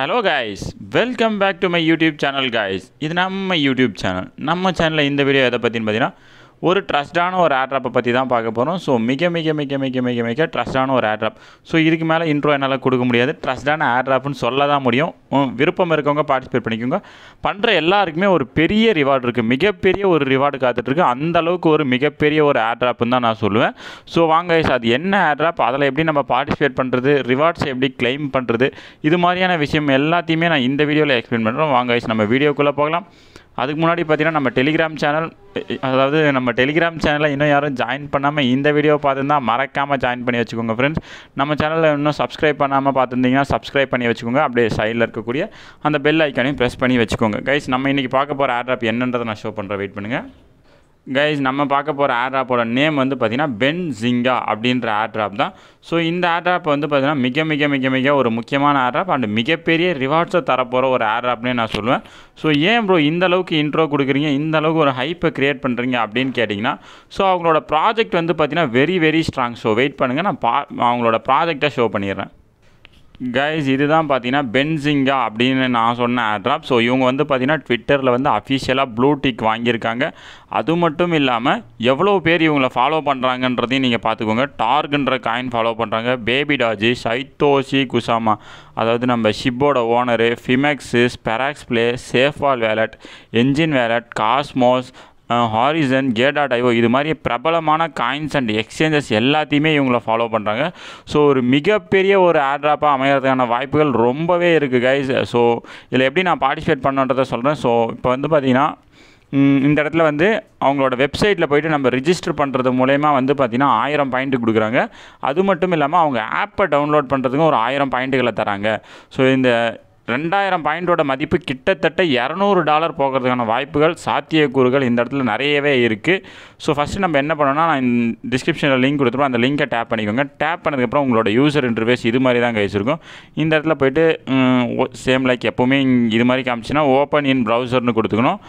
hello guys welcome back to my YouTube channel guys இது நம்ம YouTube channel நம்ம சேனலில் இந்த வீடியோ எதை பற்றின்னு பார்த்தீங்கன்னா ஒரு ட்ரஸ்டான ஒரு ஆட்ராப்பை பற்றி தான் பார்க்க போகிறோம் ஸோ மிக மிக மிக மிக மிக மிக ட்ரஸ்டான ஒரு ஆட்ராப் ஸோ இதுக்கு மேலே இன்ட்ரோ என்னால் கொடுக்க முடியாது ட்ரஸ்டான ஆட்ராப்னு சொல்ல தான் முடியும் விருப்பம் இருக்கவங்க பார்ட்டிசிபேட் பண்ணிக்கோங்க பண்ணுற எல்லாருக்குமே ஒரு பெரிய ரிவார்டு இருக்குது மிகப்பெரிய ஒரு ரிவார்டு காத்துட்ருக்கு அந்த அளவுக்கு ஒரு மிகப்பெரிய ஒரு ஆட்ராப்னு தான் நான் சொல்லுவேன் ஸோ வாங்க ஐஸ் அது என்ன ஆட்ராப் அதில் எப்படி நம்ம பார்ட்டிசிபேட் பண்ணுறது ரிவார்ட்ஸ் எப்படி கிளைம் பண்ணுறது இது மாதிரியான விஷயம் எல்லாத்தையுமே நான் இந்த வீடியோவில் எக்ஸ்பிளைன் பண்ணுறோம் வாங்க நம்ம வீடியோக்குள்ளே போகலாம் அதுக்கு முன்னாடி பார்த்தீங்கன்னா நம்ம டெலிகிராம் சேனல் அதாவது நம்ம டெலிகிராம் சேனலில் இன்னும் யாரும் ஜாயின் பண்ணாமல் இந்த வீடியோ பார்த்துருந்தா மறக்காமல் ஜாயின் பண்ணி வச்சுக்கோங்க ஃப்ரெண்ட்ஸ் நம்ம சேனலில் இன்னும் சப்ஸ்கிரைப் பண்ணாமல் பார்த்துருந்தீங்கன்னா சப்ஸ்கிரைப் பண்ணி வச்சுக்கோங்க அப்படியே சைடில் இருக்கக்கூடிய அந்த பெல் ஐக்கானையும் ப்ரெஸ் பண்ணி வச்சுக்கோங்க கைஸ் நம்ம இன்றைக்கி பார்க்க போகிற ஆட்ராப் என்னன்றதை நான் ஷோ பண்ணுறேன் வெயிட் பண்ணுங்கள் கைஸ் நம்ம பார்க்க போகிற ஏர் ட்ராப்போட நேம் வந்து பார்த்திங்கன்னா பென் ஜிங்கா அப்படின்ற ஏர் ட்ராப் தான் ஸோ இந்த ஏர் ட்ராப் வந்து பார்த்திங்கன்னா மிக மிக மிக மிக ஒரு முக்கியமான ஏர் ட்ராப் அண்ட் மிகப்பெரிய ரிவார்ட்ஸை தரப்போகிற ஒரு ஏர் ட்ராப்னே நான் சொல்லுவேன் ஸோ ஏன் ப்ரோ இந்த அளவுக்கு இன்ட்ரோ கொடுக்குறீங்க இந்த அளவுக்கு ஒரு ஹைப்பை க்ரியேட் பண்ணுறீங்க அப்படின்னு கேட்டிங்கன்னா ஸோ அவங்களோட ப்ராஜெக்ட் வந்து பார்த்திங்கன்னா very very strong so wait பண்ணுங்கள் நான் பா அவங்களோட ப்ராஜெக்டை ஷோ பண்ணிடுறேன் கைஸ் இதுதான் பார்த்தீங்கன்னா பென்சிங்கா அப்படின்னு நான் சொன்ன ஆட்ராப் ஸோ இவங்க வந்து பார்த்தீங்கன்னா ட்விட்டரில் வந்து அஃபிஷியலாக ப்ளூ டிக் வாங்கியிருக்காங்க அது மட்டும் இல்லாமல் எவ்வளோ பேர் இவங்களை ஃபாலோ பண்ணுறாங்கன்றதையும் நீங்கள் பார்த்துக்கோங்க டார்க்ன்ற காயின் ஃபாலோ பண்ணுறாங்க பேபி டாஜி சைத்தோஷி குசாமா அதாவது நம்ம ஷிப்போட ஓனரு ஃபிமெக்ஸு ஸ்பெராக்ஸ் பிளே SafePal wallet Enjin wallet Cosmos Horizen ஜேடாட் ஐஓ இது மாதிரி பிரபலமான காயின்ஸ் அண்ட் எக்ஸ்சேஞ்சஸ் எல்லாத்தையுமே இவங்களை ஃபாலோ பண்ணுறாங்க ஸோ ஒரு மிகப்பெரிய ஒரு ஆட்ராப்பாக அமைகிறதுக்கான வாய்ப்புகள் ரொம்பவே இருக்குது கைஸ் ஸோ இதில் எப்படி நான் பார்ட்டிசிபேட் பண்ணுன்றதை சொல்கிறேன் ஸோ இப்போ வந்து பார்த்திங்கன்னா இந்த இடத்துல வந்து அவங்களோட வெப்சைட்டில் போய்ட்டு நம்ம ரிஜிஸ்டர் பண்ணுறது மூலயமா வந்து பார்த்திங்கன்னா ஆயிரம் பாயிண்ட்டு கொடுக்குறாங்க அது மட்டும் இல்லாமல் அவங்க ஆப்பை டவுன்லோட் பண்ணுறதுக்கும் ஒரு ஆயிரம் பாயிண்ட்டுகளை தராங்க ஸோ இந்த ரெண்டாயிரம் பாயிண்டோட மதிப்பு கிட்டத்தட்ட இரநூறு டாலர் போகிறதுக்கான வாய்ப்புகள் சாத்தியக்கூறுகள் இந்த இடத்துல நிறையவே இருக்குது ஸோ ஃபஸ்ட்டு நம்ம என்ன பண்ணோம்னா நான் டிஸ்கிரிப்ஷனில் லிங்க் கொடுத்துருவோம் அந்த லிங்கை டேப் பண்ணிக்கோங்க டேப் பண்ணதுக்கப்புறம் உங்களோட யூசர் இன்டர்வேஸ் இது மாதிரி தான் கழிச்சிருக்கும் இந்த இடத்துல போய்ட்டு சேம் லைக் எப்போவுமே இது மாதிரி காமிச்சுன்னா ஓப்பன் இன் ப்ரௌசர்னு கொடுத்துக்கணும்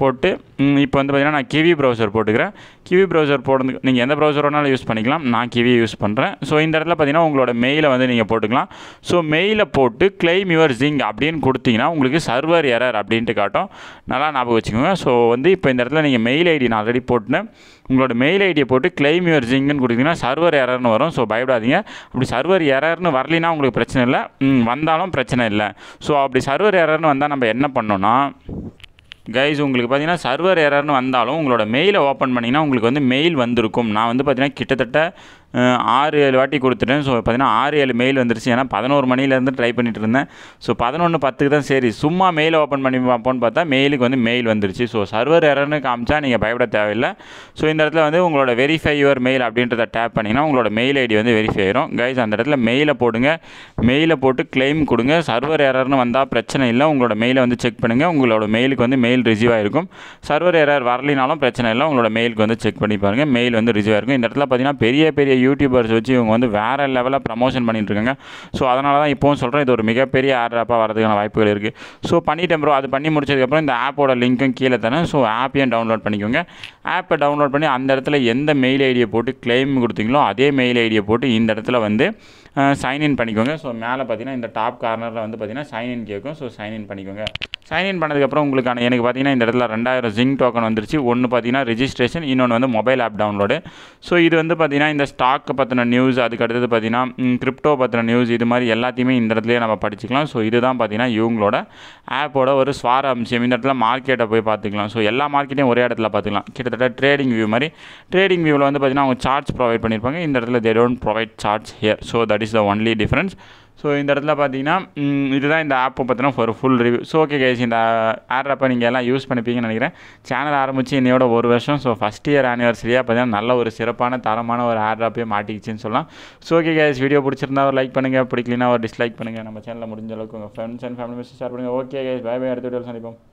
போட்டு இப்போ வந்து பார்த்திங்கன்னா நான் கிவி ப்ரௌசர் போட்டுக்கிறேன் கிவி ப்ரௌசர் போடுறது நீங்கள் எந்த ப்ரௌசர் வேணாலும் யூஸ் பண்ணிக்கலாம் நான் கிவி யூஸ் பண்ணுறேன் ஸோ இந்த இடத்துல பார்த்திங்கன்னா உங்களோட மெயிலை வந்து நீங்கள் போட்டுக்கலாம் ஸோ மெயிலை போட்டு கிளைம் யுவர் ஜிங் அப்படின்னு கொடுத்தீங்கன்னா உங்களுக்கு சர்வர் எரர் அப்படின்ட்டு காட்டும் நல்லா ஞாபகம் வச்சுக்கோங்க ஸோ வந்து இப்போ இந்த இடத்துல நீங்கள் மெயில் ஐடி நான் ஆல்ரெடி போட்டுனேன் உங்களோட மெயில் ஐடியை போட்டு கிளைம் யுவர் ஜிங்னு கொடுத்தீங்கன்னா சர்வர் எரர்னு வரும் ஸோ பயப்படாதீங்க அப்படி சர்வர் எரர்னு வரலினா உங்களுக்கு பிரச்சனை இல்லை வந்தாலும் பிரச்சனை இல்லை ஸோ அப்படி சர்வர் எரர்னு வந்தால் நம்ம என்ன பண்ணோன்னா கைஸ் உங்களுக்கு பார்த்தீங்கன்னா சர்வர் எரர்னு வந்தாலும் உங்களோட மெயிலை ஓப்பன் பண்ணிங்கன்னா உங்களுக்கு வந்து மெயில் வந்திருக்கும் நான் வந்து பார்த்தீங்கன்னா கிட்டத்தட்ட ஆறு ஏழு வாட்டி கொடுத்துட்டேன் ஸோ பார்த்தீங்கன்னா ஆறு ஏழு மெயில் வந்துருச்சு ஏன்னா பதினோரு மணிலேருந்து ட்ரை பண்ணிகிட்டு இருந்தேன் ஸோ பதினொன்று பத்துக்கு தான் சரி சும்மா மெயில் ஓப்பன் பண்ணி பார்ப்போம்னு பார்த்தா மெயிலுக்கு வந்து மெயில் வந்துருச்சு ஸோ சர்வர் எரர்னு காமிச்சா நீங்கள் பயப்பட தேவையில்லை ஸோ இந்த இடத்துல வந்து உங்களோட வெரிஃபை யுவர் மெயில் அப்படின்றத டேப் பண்ணிங்கன்னா உங்களோட மெயில் ஐடி வந்து வெரிஃபை ஆயிரும் கைஸ் அந்த இடத்துல மெயிலை போடுங்க மெயிலை போட்டு கிளைம் கொடுங்க சர்வர் எரர்னு வந்தால் பிரச்சனை இல்லை உங்களோட மெயிலை வந்து செக் பண்ணுங்கள் உங்களோட மெயிலுக்கு வந்து மெயில் ரிசீவ் ஆகிருக்கும் சர்வர் எரர் வரலினாலும் பிரச்சனை இல்லை உங்களோட மெயிலுக்கு வந்து செக் பண்ணி பாருங்கள் மெயில் வந்து ரிசீவ் ஆயிருக்கும் இந்த இடத்துல பார்த்தீங்கன்னா பெரிய பெரிய யூடியூபர்ஸ் வச்சு இவங்க வந்து வேறு லெவலில் ப்ரமோஷன் இருக்காங்க ஸோ அதனால தான் இப்போவும் சொல்கிறேன் இது ஒரு மிகப்பெரிய ஆட் ஆப்பாக வரதுக்கான வாய்ப்புகள் இருக்குது ஸோ பண்ணிட்டேன் ப்ரோ அது பண்ணி முடிச்சதுக்கப்புறம் இந்த ஆப்போட லிங்க்கும் கீழே தரேன் ஸோ ஆப்பையும் டவுன்லோட் பண்ணிக்கோங்க ஆப்பை டவுன்லோட் பண்ணி அந்த இடத்துல எந்த மெயில் ஐடியை போட்டு கிளைம் கொடுத்தீங்களோ அதே மெயில் ஐடியை போட்டு இந்த இடத்துல வந்து சைன்இன் பண்ணிக்கோங்க ஸோ மேலே பார்த்தீங்கன்னா இந்த டாப் கார்னரில் வந்து பார்த்திங்கன்னா சைன்இன் கேட்கும் ஸோ சைன்இன் பண்ணிக்கோங்க சைன்இன் பண்ணதுக்கப்புறம் உங்களுக்கான எனக்கு பார்த்தீங்கன்னா இந்த இடத்துல ரெண்டாயிரம் ஜிங் டோக்கன் வந்துருச்சு ஒன்று பார்த்தீங்கன்னா ரிஜிஸ்ட்ரேஷன் இன்னொன்று வந்து மொபைல் ஆப் டவுன்லோடு ஸோ இது வந்து பார்த்திங்கன்னா இந்த ஸ்டாக்கை பற்றின நியூஸ் அதுக்கு அடுத்தது பார்த்திங்கன்னா கிரிப்டோ பற்றின நியூஸ் இது மாதிரி எல்லாத்தையுமே இந்த இடத்துலையே நம்ம படிச்சுக்கலாம் ஸோ இதுதான் பார்த்திங்கன்னா இவங்களோட ஆப்போட ஒரு சுவார அம்சம் இந்த இடத்துல மார்க்கெட்டை போய் பார்த்துக்கலாம் ஸோ எல்லா மார்க்கெட்டையும் ஒரே இடத்துல பார்த்துக்கலாம் கிட்டத்தட்ட ட்ரேடிங் வியூ மாதிரி ட்ரேடிங் வியூவில் வந்து பார்த்திங்கன்னா அவங்க சார்ட்ஸ் ப்ரொவைட் பண்ணியிருப்பாங்க இந்த இடத்துல they don't provide charts here so that is the only difference so இந்த இடத்துல பார்த்தீங்கன்னா இதுதான் இந்த ஆப்பை பார்த்தீங்கன்னா ஒரு full review so okay guys இந்த ஆர் ஆப்பை நீங்கள் எல்லாம் யூஸ் பண்ணிப்பீங்கன்னு நினைக்கிறேன் சேனல் ஆரம்பித்து என்னையோட ஒரு வருஷம் ஸோ ஃபஸ்ட் இயர் ஆனிவர்சரியாக பார்த்தீங்கன்னா நல்ல ஒரு சிறப்பான தரமான ஒரு ஆர் ஆப்பே மாட்டிக்கிச்சின்னு சொல்லலாம் ஸோ ஓகே கேஸ் வீடியோ பிடிச்சிருந்தா ஒரு லைக் பண்ணுங்கள் பிடிக்கலனா ஒரு டிஸ்லைக் பண்ணுங்கள் நம்ம சேனலில் முடிஞ்ச அளவுக்கு உங்கள் friends and family members share பண்ணுங்கள் ஓகே கேஸ் பை பை அடுத்த வீடியோ சந்திப்போம்